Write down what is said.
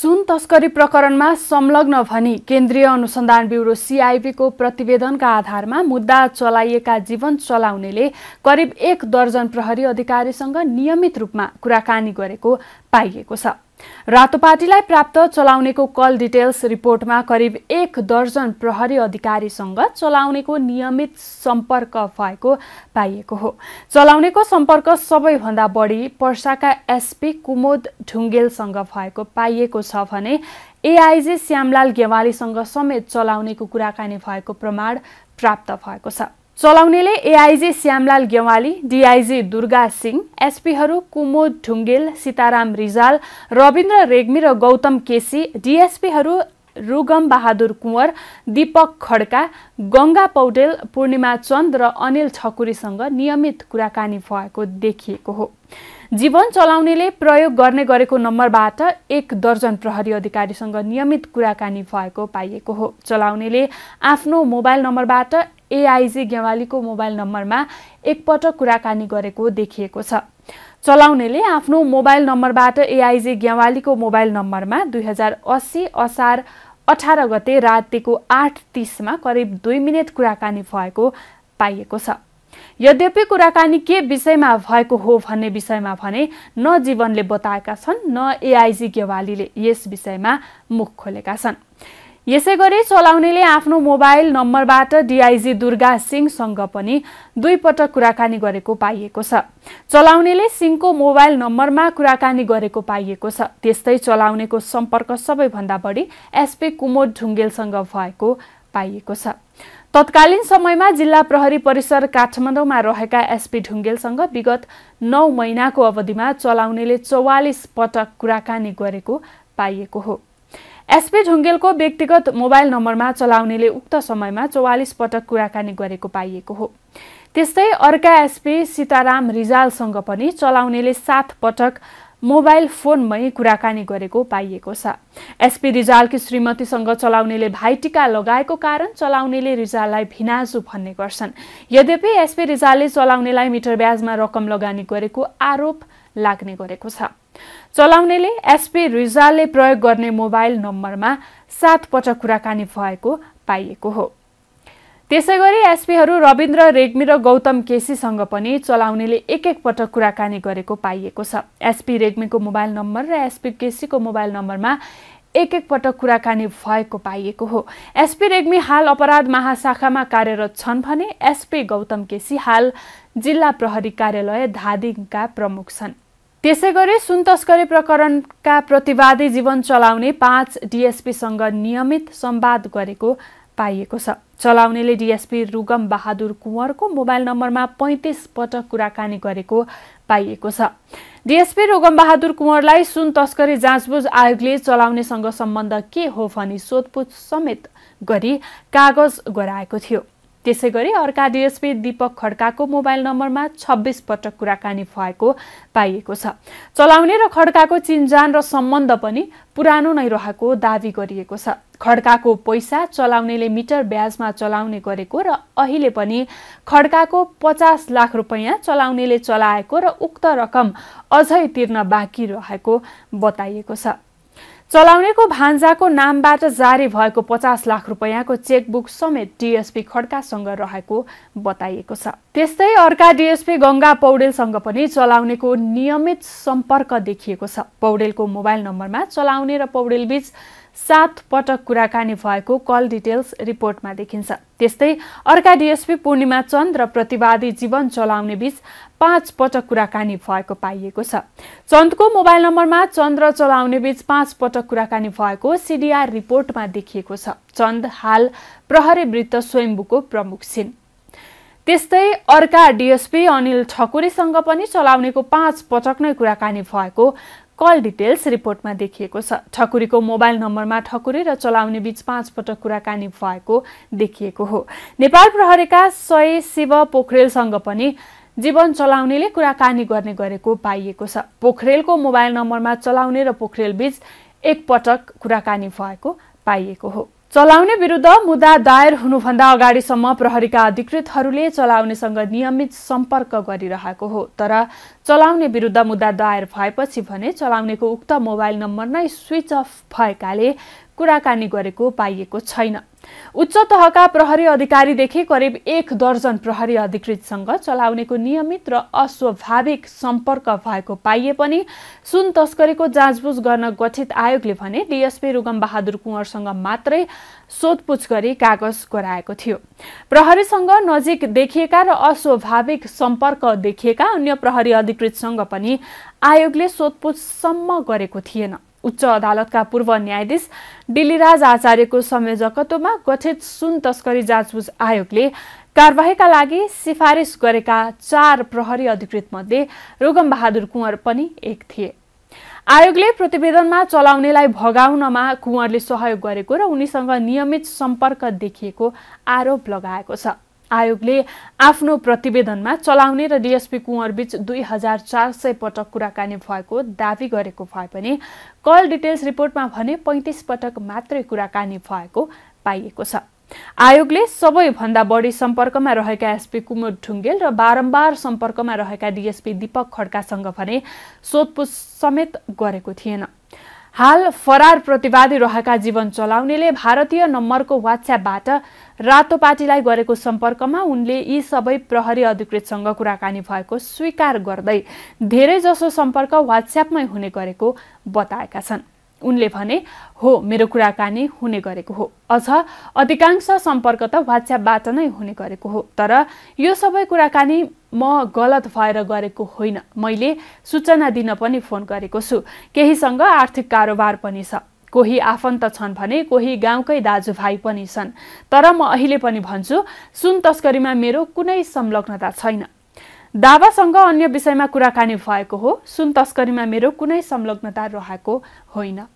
सुन तस्करी प्रकरणमा संलग्न भनी केन्द्रीय अनुसन्धान ब्युरो सिआइबीको प्रतिवेदनका आधारमा मुद्दा चलाइएका जीवन चलाउनेले करिब एक दर्जन प्रहरी अधिकारीसँग नियमित रूपमा कुराकानी गरेको पाइएको छ रातो पार्टीलाई प्राप्त चलाउनेको कल डिटेल्स रिपोर्टमा करिब एक दर्जन प्रहरी अधिकारीसँग चलाउनेको नियमित सम्पर्क भएको पाइएको हो चलाउनेको सम्पर्क सबैभन्दा बढी पर्साका एसपी कुमोद ढुङ्गेलसँग भएको पाइएको छ भने एआइजी श्यामलाल गेवालीसँग समेत चलाउनेको कुराकानी भएको प्रमाण प्राप्त भएको छ चलाउनेले एआइजी श्यामलाल गेवाली डिआइजी दुर्गा सिंह एसपीहरू कुमोद ढुङ्गेल सीताराम रिजाल रविन्द्र रेग्मी र गौतम केसी डिएसपीहरू रुगम बहादुर कुँवर दीपक खड्का गङ्गा पौडेल पूर्णिमा चन्द र अनिल ठकुरीसँग नियमित कुराकानी भएको देखिएको हो जीवन चलाउनेले प्रयोग गर्ने गरेको नम्बरबाट एक दर्जन प्रहरी अधिकारीसँग नियमित कुराकानी भएको पाइएको हो चलाउनेले आफ्नो मोबाइल नम्बरबाट एआइजी गेवालीको मोबाइल नम्बरमा एकपटक कुराकानी गरेको देखिएको छ चलाउनेले आफ्नो मोबाइल नम्बरबाट एआइजी गेवालीको मोबाइल नम्बरमा दुई हजार अस्सी असार अठार गते रातिको आठ तिसमा करिब दुई मिनट कुराकानी भएको पाइएको छ यद्यपि कुराकानी के विषयमा भएको हो भन्ने विषयमा भने न जीवनले बताएका छन् न एआइजी गेवालीले यस विषयमा मुख खोलेका छन् यसै गरी चलाउनेले आफ्नो मोबाइल नम्बरबाट डिआइजी दुर्गा सिंहसँग पनि दुई पटक कुराकानी गरेको पाइएको छ चलाउनेले सिंहको मोबाइल नम्बरमा कुराकानी गरेको पाइएको छ त्यस्तै चलाउनेको सम्पर्क सबैभन्दा बढी एसपी कुमोद ढुङ्गेलसँग भएको पाइएको छ तत्कालीन समयमा जिल्ला प्रहरी परिसर काठमाडौँमा रहेका एसपी ढुङ्गेलसँग विगत नौ महिनाको अवधिमा चलाउनेले चौवालिस पटक कुराकानी गरेको पाइएको हो एसपी ढुङ्गेलको व्यक्तिगत मोबाइल नम्बरमा चलाउनेले उक्त समयमा चौवालिस पटक कुराकानी गरेको पाइएको हो त्यस्तै अर्का एसपी सीताराम रिजालसँग पनि चलाउनेले सात पटक मोबाइल फोनमै कुराकानी गरेको पाइएको छ एसपी रिजालकी श्रीमतीसँग चलाउनेले भाइटिका लगाएको कारण चलाउनेले रिजाललाई भिनाजु भन्ने गर्छन् यद्यपि एसपी रिजालले चलाउनेलाई मिटर ब्याजमा रकम लगानी गरेको आरोप लाग्ने गरेको छ चलाउनेले एसपी रिजालले प्रयोग गर्ने मोबाइल नम्बरमा सात पटक कुराकानी भएको पाइएको हो त्यसै गरी एसपीहरू रविन्द्र रेग्मी र गौतम केसीसँग पनि चलाउनेले एक एक पटक कुराकानी गरेको पाइएको छ एसपी रेग्मीको मोबाइल नम्बर र एसपी केसीको मोबाइल नम्बरमा एक एक पटक कुराकानी भएको पाइएको हो एसपी रेग्मी हाल अपराध महाशाखामा कार्यरत छन् भने एसपी गौतम केसी हाल जिल्ला प्रहरी कार्यालय धादिङका प्रमुख छन् त्यसै गरी सुन तस्करी प्रकरणका प्रतिवादी जीवन चलाउने पाँच डिएसपीसँग नियमित सम्वाद गरेको पाइएको छ चलाउनेले डिएसपी रुगम बहादुर कुँवरको मोबाइल नम्बरमा पैँतिस पटक कुराकानी गरेको पाइएको छ डिएसपी रुगम बहादुर कुँवरलाई सुन तस्करी जाँचबुझ आयोगले चलाउनेसँग सम्बन्ध के हो भनी सोधपुछ समेत गरी कागज गराएको थियो त्यसै गरी अर्का डिएसपी दीपक खड्काको मोबाइल नम्बरमा छब्बिस पटक कुराकानी भएको पाइएको छ चलाउने र खड्काको चिन्जान र सम्बन्ध पनि पुरानो नै रहेको दावी गरिएको छ खड्काको पैसा चलाउनेले मिटर ब्याजमा चलाउने गरेको र अहिले पनि खड्काको पचास लाख रुपियाँ चलाउनेले चलाएको र उक्त रकम अझै तिर्न बाँकी रहेको बताइएको छ चलाउनेको भान्जाको नामबाट जारी भएको पचास लाख रुपियाँको चेकबुक समेत डिएसपी खड्कासँग रहेको बताइएको छ त्यस्तै अर्का डिएसपी गङ्गा पौडेलसँग पनि चलाउनेको नियमित सम्पर्क देखिएको छ पौडेलको मोबाइल नम्बरमा चलाउने र पौडेलबीच सात पटक कुराकानी भएको कल डिटेल्स रिपोर्टमा देखिन्छ त्यस्तै अर्का डिएसपी पूर्णिमा चन्द र प्रतिवादी जीवन चलाउने बीच पाँच पटक कुराकानी भएको पाइएको छ चन्दको मोबाइल नम्बरमा चन्द्र चलाउने बीच पाँच पटक कुराकानी भएको सिडिआर रिपोर्टमा देखिएको छ चन्द हाल प्रहरी वृत्त स्वयम्भूको प्रमुख छिन् त्यस्तै अर्का डिएसपी अनिल ठकुरीसँग पनि चलाउनेको पाँच पटक नै कुराकानी भएको कल डिटेल्स रिपोर्टमा देखिएको छ ठकुरीको मोबाइल नम्बरमा ठकुरी र चलाउने बीच पाँच पटक कुराकानी भएको देखिएको हो नेपाल प्रहरीका सय शिव पोखरेलसँग पनि जीवन चलाउनेले कुराकानी गर्ने गरेको पाइएको छ पोखरेलको मोबाइल नम्बरमा चलाउने र पोखरेल बीच एकपटक कुराकानी भएको पाइएको हो चलाउने विरुद्ध मुद्दा दायर हुनुभन्दा अगाडिसम्म प्रहरीका अधिकृतहरूले चलाउनेसँग नियमित सम्पर्क गरिरहेको हो तर चलाउने विरुद्ध मुद्दा दायर भएपछि भने चलाउनेको उक्त मोबाइल नम्बर नै स्विच अफ भएकाले कुराकानी गरेको पाइएको छैन उच्च तहका प्रहरी अधिकारीदेखि करिब एक दर्जन प्रहरी अधिकृतसँग चलाउनेको नियमित र अस्वाभाविक सम्पर्क भएको पाइए पनि सुन तस्करीको जाँचबुझ गर्न गठित आयोगले भने डिएसपी रुगम बहादुर कुँवरसँग मात्रै सोधपुछ गरी कागज गराएको थियो प्रहरीसँग नजिक देखिएका र अस्वाभाविक सम्पर्क देखिएका अन्य प्रहरी अधिकृतसँग पनि आयोगले सोधपुछसम्म गरेको थिएन उच्च अदालतका पूर्व न्यायाधीश डिलिराज आचार्यको संयोजकत्वमा गठित सुन तस्करी जाँचबुझ आयोगले कारवाहीका लागि सिफारिस गरेका चार प्रहरी अधिकृत अधिकृतमध्ये बहादुर कुँवर पनि एक थिए आयोगले प्रतिवेदनमा चलाउनेलाई भगाउनमा कुँवरले सहयोग गरेको र उनीसँग नियमित सम्पर्क देखिएको आरोप लगाएको छ आयोगले आफ्नो प्रतिवेदनमा चलाउने र डिएसपी कुँवरबीच दुई हजार चार सय पटक कुराकानी भएको दावी गरेको भए पनि कल डिटेल्स रिपोर्टमा भने पैँतिस पटक मात्रै कुराकानी भएको पाइएको छ आयोगले सबैभन्दा बढी सम्पर्कमा रहेका एसपी कुमुद ढुङ्गेल र बारम्बार सम्पर्कमा रहेका डिएसपी दीपक खड्कासँग भने सोधपुछ समेत गरेको थिएन हाल फरार प्रतिवादी रहेका जीवन चलाउनेले भारतीय नम्बरको वाट्सएपबाट रातो पार्टीलाई गरेको सम्पर्कमा उनले यी सबै प्रहरी अधिकृतसँग कुराकानी भएको स्वीकार गर्दै धेरैजसो सम्पर्क वाट्सएपमै हुने गरेको बताएका छन् उनले भने हो मेरो कुराकानी हुने गरेको हो अझ अधिकांश सम्पर्क त वाट्सएपबाट नै हुने गरेको हो तर यो सबै कुराकानी म गलत भएर गरेको होइन मैले सूचना दिन पनि फोन गरेको छु केहीसँग आर्थिक कारोबार पनि छ कोही आफन्त छन् भने कोही गाउँकै दाजुभाइ पनि छन् तर म अहिले पनि भन्छु सुन तस्करीमा मेरो कुनै संलग्नता छैन दावासँग अन्य विषयमा कुराकानी भएको हो सुन तस्करीमा मेरो कुनै संलग्नता रहेको होइन